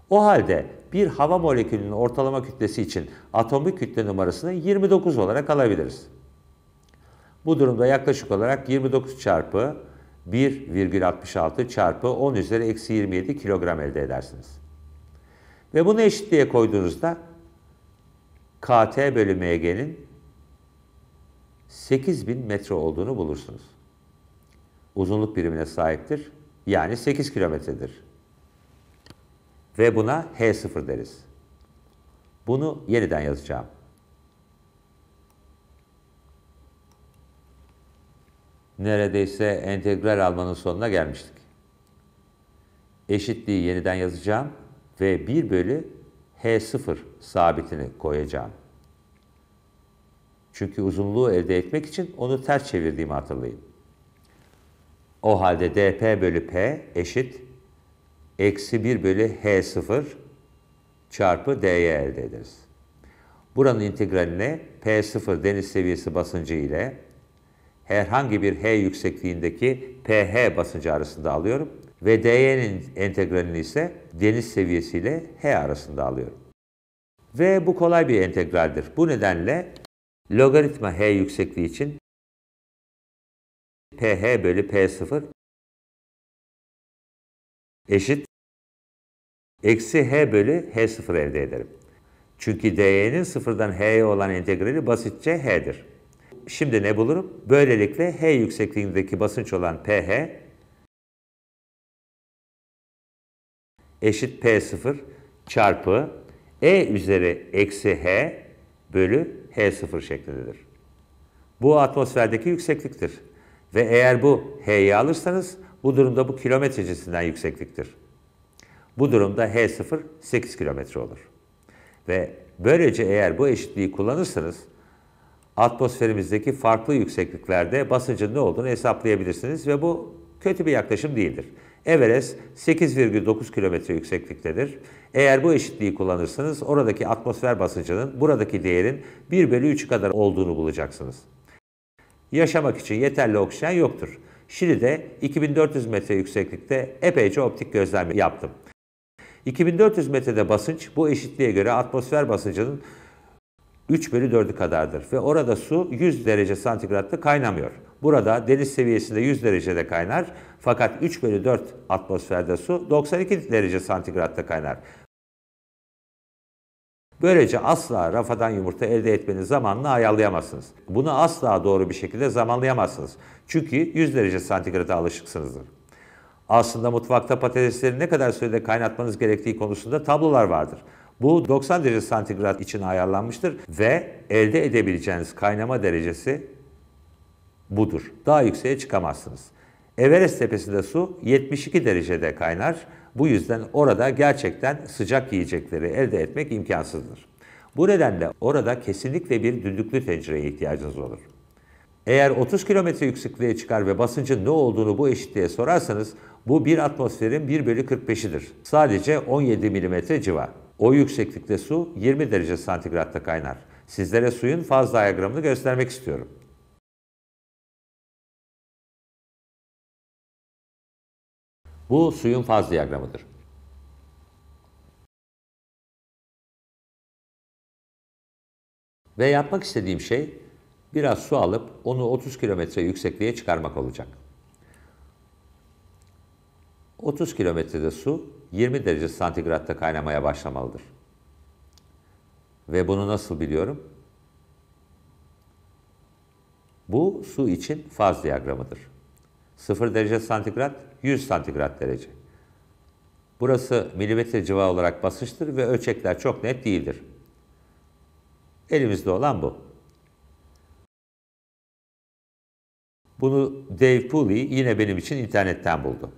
O halde bir hava molekülünün ortalama kütlesi için atomik kütle numarasını 29 olarak alabiliriz. Bu durumda yaklaşık olarak 29 çarpı 1,66 çarpı 10 üzeri eksi 27 kilogram elde edersiniz. Ve bunu eşitliğe koyduğunuzda KT bölü MG'nin 8000 metre olduğunu bulursunuz. Uzunluk birimine sahiptir. Yani 8 kilometredir. Ve buna H0 deriz. Bunu yeniden yazacağım. neredeyse entegral almanın sonuna gelmiştik. Eşitliği yeniden yazacağım ve 1 bölü H0 sabitini koyacağım. Çünkü uzunluğu elde etmek için onu ters çevirdiğimi hatırlayın. O halde dp bölü p eşit eksi 1 bölü h0 çarpı d'ye elde ederiz. Buranın integraline p0 deniz seviyesi basıncı ile herhangi bir h yüksekliğindeki ph basıncı arasında alıyorum ve dY'nin integralini ise deniz seviyesiyle h arasında alıyorum. Ve bu kolay bir integraldir. Bu nedenle logaritma h yüksekliği için ph bölü p0 eşit eksi h bölü h0 elde ederim. Çünkü dy'nin sıfırdan h'ye olan integrali basitçe h'dir. Şimdi ne bulurum? Böylelikle H yüksekliğindeki basınç olan PH eşit P0 çarpı E üzeri eksi H bölü H0 şeklindedir. Bu atmosferdeki yüksekliktir. Ve eğer bu H'yi alırsanız bu durumda bu kilometre cinsinden yüksekliktir. Bu durumda H0 8 kilometre olur. Ve böylece eğer bu eşitliği kullanırsanız atmosferimizdeki farklı yüksekliklerde basıncın ne olduğunu hesaplayabilirsiniz ve bu kötü bir yaklaşım değildir. Everest 8,9 kilometre yüksekliktedir. Eğer bu eşitliği kullanırsanız oradaki atmosfer basıncının buradaki değerin 1 bölü 3 kadar olduğunu bulacaksınız. Yaşamak için yeterli oksijen yoktur. Şili'de 2400 metre yükseklikte epeyce optik gözlem yaptım. 2400 metrede basınç bu eşitliğe göre atmosfer basıncının 3 bölü 4'ü kadardır ve orada su 100 derece santigratta kaynamıyor. Burada deniz seviyesinde 100 derecede kaynar fakat 3 bölü 4 atmosferde su 92 derece santigratta kaynar. Böylece asla rafadan yumurta elde etmenin zamanını ayarlayamazsınız. Bunu asla doğru bir şekilde zamanlayamazsınız. Çünkü 100 derece santigrata alışıksınızdır. Aslında mutfakta patatesleri ne kadar sürede kaynatmanız gerektiği konusunda tablolar vardır. Bu 90 derece santigrat için ayarlanmıştır ve elde edebileceğiniz kaynama derecesi budur. Daha yükseğe çıkamazsınız. Everest tepesinde su 72 derecede kaynar. Bu yüzden orada gerçekten sıcak yiyecekleri elde etmek imkansızdır. Bu nedenle orada kesinlikle bir düdüklü tencereye ihtiyacınız olur. Eğer 30 kilometre yüksekliğe çıkar ve basıncın ne olduğunu bu eşitliğe sorarsanız bu bir atmosferin 1 bölü 45'idir. Sadece 17 milimetre civar. O yükseklikte su 20 derece santigratta kaynar. Sizlere suyun faz diyagramını göstermek istiyorum. Bu suyun faz diyagramıdır. Ve yapmak istediğim şey biraz su alıp onu 30 kilometre yüksekliğe çıkarmak olacak. 30 kilometrede su 20 derece santigratta kaynamaya başlamalıdır. Ve bunu nasıl biliyorum? Bu su için faz diyagramıdır. 0 derece santigrat, 100 santigrat derece. Burası milimetre civa olarak basıştır ve ölçekler çok net değildir. Elimizde olan bu. Bunu Dave Pooley yine benim için internetten buldu.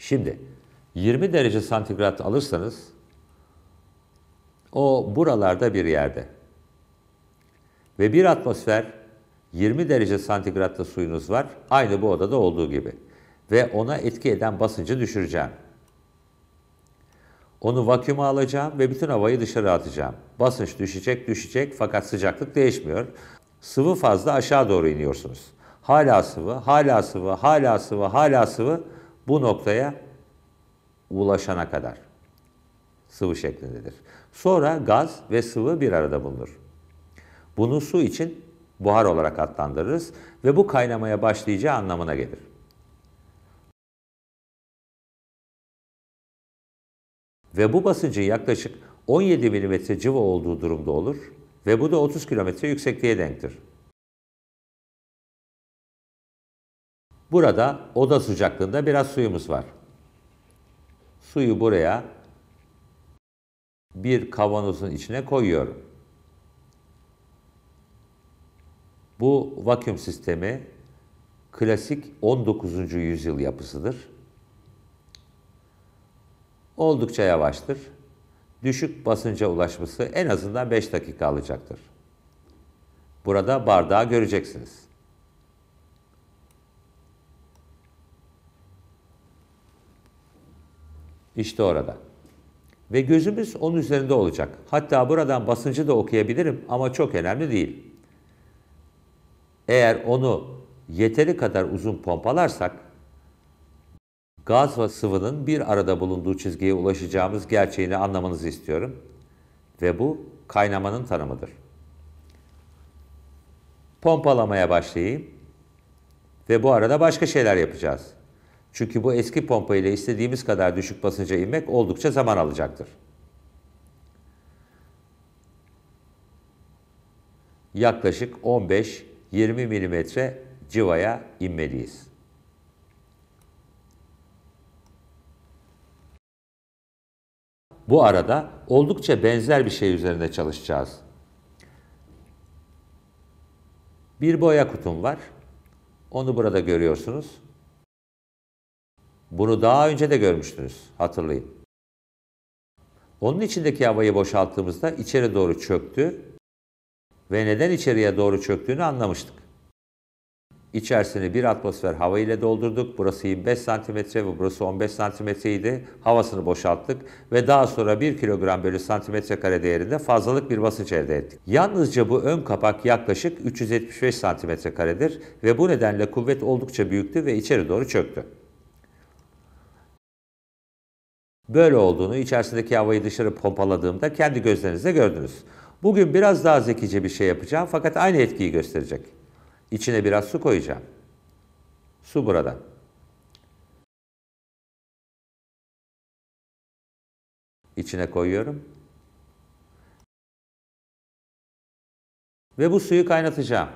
Şimdi 20 derece santigrat alırsanız o buralarda bir yerde. Ve bir atmosfer 20 derece santigratta suyunuz var. Aynı bu odada olduğu gibi. Ve ona etki eden basıncı düşüreceğim. Onu vakuma alacağım ve bütün havayı dışarı atacağım. Basınç düşecek, düşecek fakat sıcaklık değişmiyor. Sıvı fazla aşağı doğru iniyorsunuz. Hala sıvı, hala sıvı, hala sıvı, hala sıvı. Hala sıvı bu noktaya ulaşana kadar sıvı şeklindedir. Sonra gaz ve sıvı bir arada bulunur. Bunu su için buhar olarak adlandırırız ve bu kaynamaya başlayacağı anlamına gelir. Ve bu basıncın yaklaşık 17 mm civa olduğu durumda olur ve bu da 30 km yüksekliğe denktir. Burada oda sıcaklığında biraz suyumuz var. Suyu buraya bir kavanozun içine koyuyorum. Bu vakum sistemi klasik 19. yüzyıl yapısıdır. Oldukça yavaştır. Düşük basınca ulaşması en azından 5 dakika alacaktır. Burada bardağı göreceksiniz. İşte orada. Ve gözümüz onun üzerinde olacak. Hatta buradan basıncı da okuyabilirim ama çok önemli değil. Eğer onu yeteri kadar uzun pompalarsak gaz ve sıvının bir arada bulunduğu çizgiye ulaşacağımız gerçeğini anlamanızı istiyorum. Ve bu kaynamanın tanımıdır. Pompalamaya başlayayım ve bu arada başka şeyler yapacağız. Çünkü bu eski pompa ile istediğimiz kadar düşük basınca inmek oldukça zaman alacaktır. Yaklaşık 15-20 mm civaya inmeliyiz. Bu arada oldukça benzer bir şey üzerinde çalışacağız. Bir boya kutum var. Onu burada görüyorsunuz. Bunu daha önce de görmüştünüz, hatırlayın. Onun içindeki havayı boşalttığımızda içeri doğru çöktü ve neden içeriye doğru çöktüğünü anlamıştık. İçerisini bir atmosfer hava ile doldurduk. Burası 25 santimetre ve burası 15 santimetreydi. Havasını boşalttık ve daha sonra 1 kilogram bölü santimetre kare değerinde fazlalık bir basınç elde ettik. Yalnızca bu ön kapak yaklaşık 375 santimetre karedir ve bu nedenle kuvvet oldukça büyüktü ve içeri doğru çöktü. böyle olduğunu içerisindeki havayı dışarı pompaladığımda kendi gözlerinizle gördünüz. Bugün biraz daha zekice bir şey yapacağım fakat aynı etkiyi gösterecek. İçine biraz su koyacağım. Su burada. İçine koyuyorum. Ve bu suyu kaynatacağım.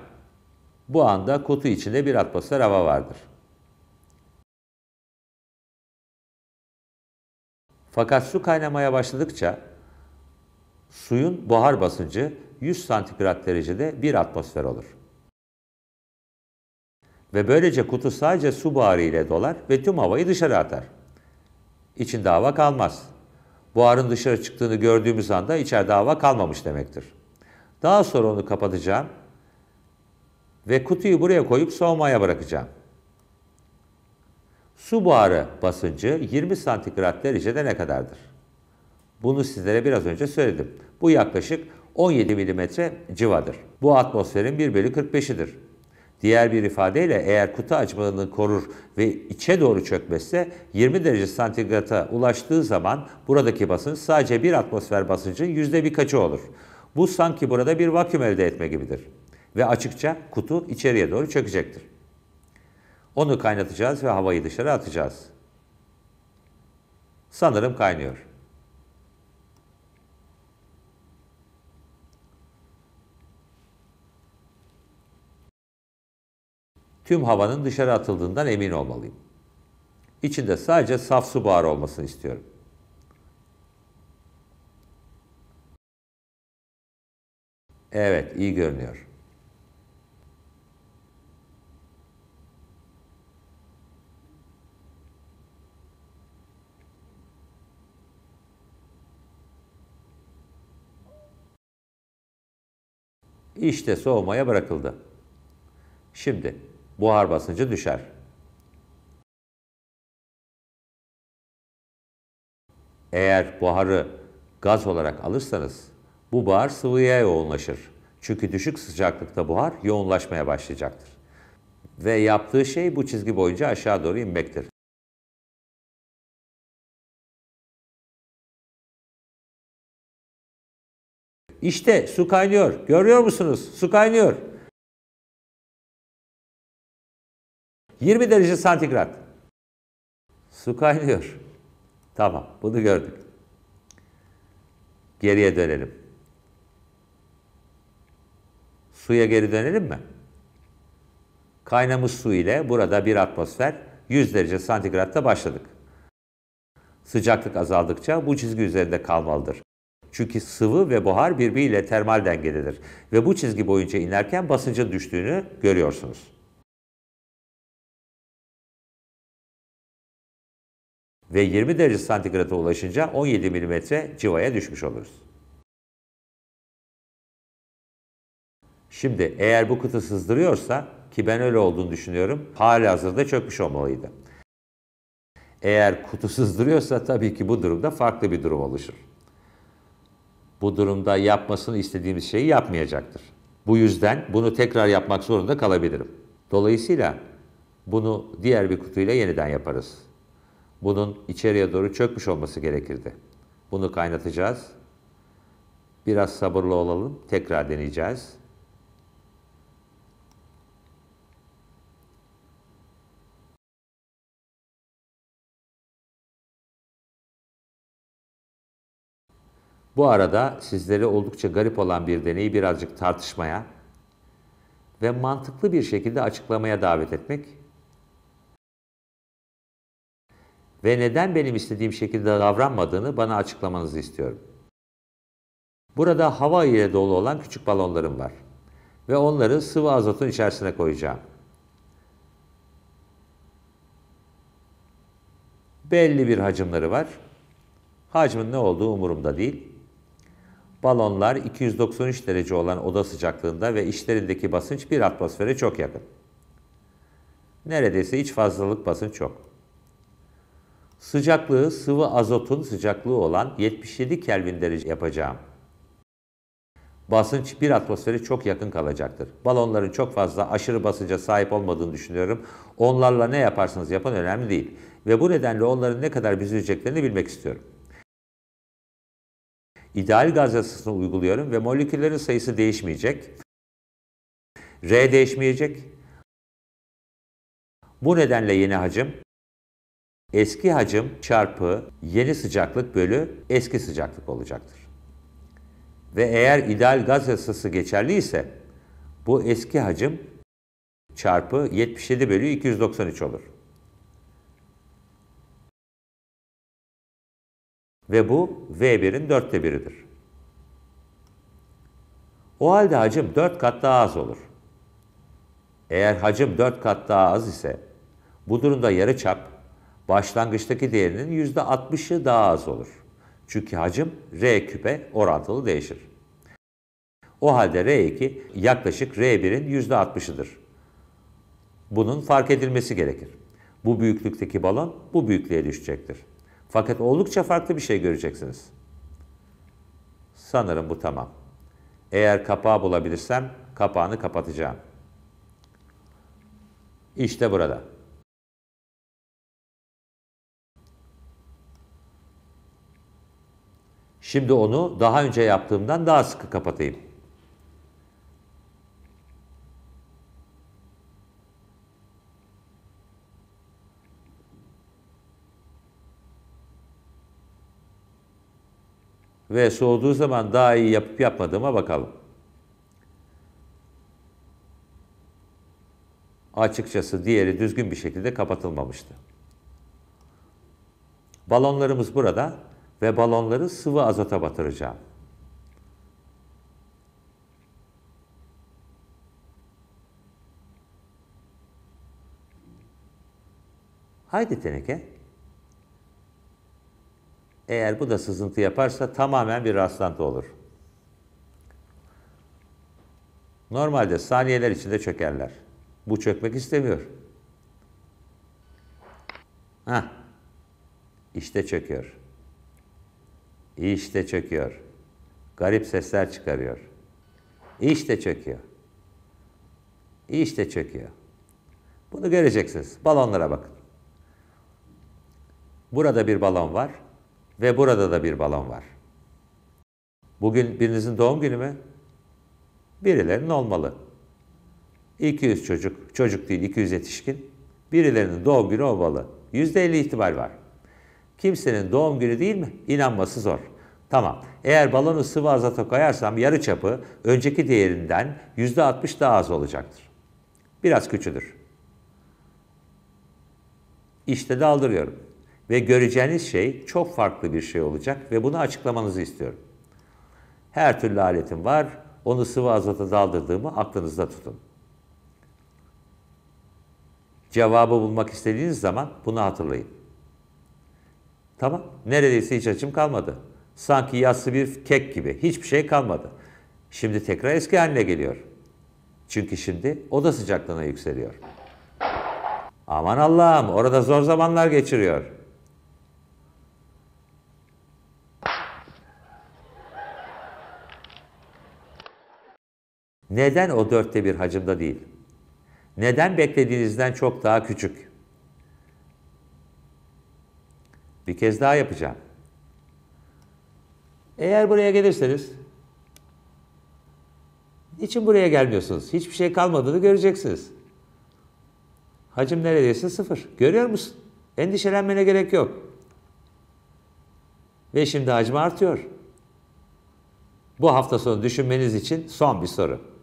Bu anda kutu içinde bir atmosfer hava vardır. Fakat su kaynamaya başladıkça suyun buhar basıncı 100 santigrat derecede bir atmosfer olur. Ve böylece kutu sadece su buharı ile dolar ve tüm havayı dışarı atar. İçinde hava kalmaz. Buharın dışarı çıktığını gördüğümüz anda içeride hava kalmamış demektir. Daha sonra onu kapatacağım ve kutuyu buraya koyup soğumaya bırakacağım. Su buharı basıncı 20 santigrat derecede ne kadardır? Bunu sizlere biraz önce söyledim. Bu yaklaşık 17 milimetre civadır. Bu atmosferin 1 bölü 45'idir. Diğer bir ifadeyle eğer kutu hacmini korur ve içe doğru çökmezse 20 derece santigrata ulaştığı zaman buradaki basınç sadece bir atmosfer basıncın yüzde birkaçı olur. Bu sanki burada bir vaküm elde etme gibidir. Ve açıkça kutu içeriye doğru çökecektir. Onu kaynatacağız ve havayı dışarı atacağız. Sanırım kaynıyor. Tüm havanın dışarı atıldığından emin olmalıyım. İçinde sadece saf su buharı olmasını istiyorum. Evet, iyi görünüyor. işte soğumaya bırakıldı. Şimdi buhar basıncı düşer. Eğer buharı gaz olarak alırsanız bu buhar sıvıya yoğunlaşır. Çünkü düşük sıcaklıkta buhar yoğunlaşmaya başlayacaktır. Ve yaptığı şey bu çizgi boyunca aşağı doğru inmektir. İşte su kaynıyor. Görüyor musunuz? Su kaynıyor. 20 derece santigrat. Su kaynıyor. Tamam, bunu gördük. Geriye dönelim. Suya geri dönelim mi? Kaynamış su ile burada bir atmosfer 100 derece santigratta başladık. Sıcaklık azaldıkça bu çizgi üzerinde kalmalıdır. Çünkü sıvı ve buhar birbiriyle termal dengededir ve bu çizgi boyunca inerken basıncın düştüğünü görüyorsunuz. Ve 20 derece santigrada ulaşınca 17 mm civaya düşmüş oluruz. Şimdi eğer bu kutu sızdırıyorsa ki ben öyle olduğunu düşünüyorum hali hazırda çökmüş olmalıydı. Eğer kutu sızdırıyorsa tabii ki bu durumda farklı bir durum oluşur bu durumda yapmasını istediğimiz şeyi yapmayacaktır. Bu yüzden bunu tekrar yapmak zorunda kalabilirim. Dolayısıyla bunu diğer bir kutuyla yeniden yaparız. Bunun içeriye doğru çökmüş olması gerekirdi. Bunu kaynatacağız. Biraz sabırlı olalım, tekrar deneyeceğiz. Bu arada sizlere oldukça garip olan bir deneyi birazcık tartışmaya ve mantıklı bir şekilde açıklamaya davet etmek ve neden benim istediğim şekilde davranmadığını bana açıklamanızı istiyorum. Burada hava ile dolu olan küçük balonlarım var ve onları sıvı azotun içerisine koyacağım. Belli bir hacimleri var. Hacmin ne olduğu umurumda değil. Balonlar 293 derece olan oda sıcaklığında ve içlerindeki basınç 1 atmosfere çok yakın. Neredeyse hiç fazlalık basınç yok. Sıcaklığı sıvı azotun sıcaklığı olan 77 Kelvin derece yapacağım. Basınç bir atmosfere çok yakın kalacaktır. Balonların çok fazla aşırı basınca sahip olmadığını düşünüyorum. Onlarla ne yaparsanız yapın önemli değil. Ve bu nedenle onların ne kadar büzüleceklerini bilmek istiyorum ideal gaz yasasını uyguluyorum ve moleküllerin sayısı değişmeyecek. R değişmeyecek. Bu nedenle yeni hacim eski hacim çarpı yeni sıcaklık bölü eski sıcaklık olacaktır. Ve eğer ideal gaz yasası geçerli ise bu eski hacim çarpı 77 bölü 293 olur. Ve bu V1'in dörtte biridir. O halde hacim dört kat daha az olur. Eğer hacim dört kat daha az ise bu durumda yarı çap başlangıçtaki değerinin yüzde %60'ı daha az olur. Çünkü hacim R küpe orantılı değişir. O halde R2 yaklaşık R1'in yüzde %60'ıdır. Bunun fark edilmesi gerekir. Bu büyüklükteki balon bu büyüklüğe düşecektir. Fakat oldukça farklı bir şey göreceksiniz. Sanırım bu tamam. Eğer kapağı bulabilirsem kapağını kapatacağım. İşte burada. Şimdi onu daha önce yaptığımdan daha sıkı kapatayım. Ve soğuduğu zaman daha iyi yapıp yapmadığıma bakalım. Açıkçası diğeri düzgün bir şekilde kapatılmamıştı. Balonlarımız burada ve balonları sıvı azota batıracağım. Haydi teneke. Eğer bu da sızıntı yaparsa tamamen bir rastlantı olur. Normalde saniyeler içinde çökerler. Bu çökmek istemiyor. Ha, İşte çöküyor. İşte çöküyor. Garip sesler çıkarıyor. İşte çöküyor. İşte çöküyor. Bunu göreceksiniz. Balonlara bakın. Burada bir balon var. Ve burada da bir balon var. Bugün birinizin doğum günü mü? Birilerinin olmalı. 200 çocuk, çocuk değil 200 yetişkin. Birilerinin doğum günü olmalı. %50 ihtimal var. Kimsenin doğum günü değil mi? İnanması zor. Tamam. Eğer balonu sıvı azota koyarsam yarı çapı önceki değerinden %60 daha az olacaktır. Biraz küçüdür. İşte daldırıyorum. Ve göreceğiniz şey çok farklı bir şey olacak ve bunu açıklamanızı istiyorum. Her türlü aletim var, onu sıvı azota daldırdığımı aklınızda tutun. Cevabı bulmak istediğiniz zaman bunu hatırlayın. Tamam, neredeyse hiç açım kalmadı. Sanki yassı bir kek gibi, hiçbir şey kalmadı. Şimdi tekrar eski haline geliyor. Çünkü şimdi oda sıcaklığına yükseliyor. Aman Allah'ım orada zor zamanlar geçiriyor. Neden o dörtte bir hacimde değil? Neden beklediğinizden çok daha küçük? Bir kez daha yapacağım. Eğer buraya gelirseniz, için buraya gelmiyorsunuz. Hiçbir şey kalmadığını göreceksiniz. Hacim neredeyse sıfır. Görüyor musun? Endişelenmene gerek yok. Ve şimdi hacmi artıyor. Bu hafta sonu düşünmeniz için son bir soru.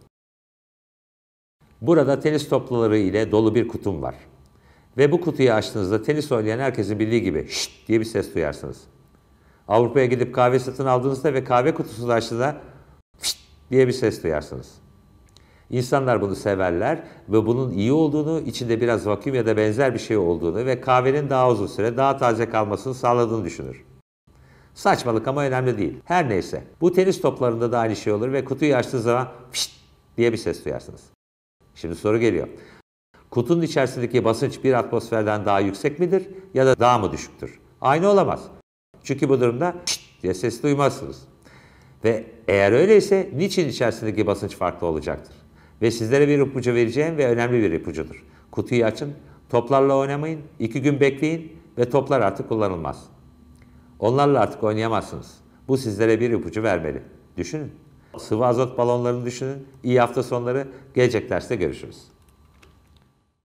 Burada tenis topları ile dolu bir kutum var. Ve bu kutuyu açtığınızda tenis oynayan herkesin bildiği gibi şşt diye bir ses duyarsınız. Avrupa'ya gidip kahve satın aldığınızda ve kahve kutusunu açtığında şşt diye bir ses duyarsınız. İnsanlar bunu severler ve bunun iyi olduğunu, içinde biraz vakum ya da benzer bir şey olduğunu ve kahvenin daha uzun süre daha taze kalmasını sağladığını düşünür. Saçmalık ama önemli değil. Her neyse, bu tenis toplarında da aynı şey olur ve kutuyu açtığınız zaman pişt diye bir ses duyarsınız. Şimdi soru geliyor. Kutunun içerisindeki basınç bir atmosferden daha yüksek midir ya da daha mı düşüktür? Aynı olamaz. Çünkü bu durumda şşt diye ses duymazsınız. Ve eğer öyleyse niçin içerisindeki basınç farklı olacaktır? Ve sizlere bir ipucu vereceğim ve önemli bir ipucudur. Kutuyu açın, toplarla oynamayın, iki gün bekleyin ve toplar artık kullanılmaz. Onlarla artık oynayamazsınız. Bu sizlere bir ipucu vermeli. Düşünün. Sıvı azot balonlarını düşünün. İyi hafta sonları. Gelecek derste görüşürüz.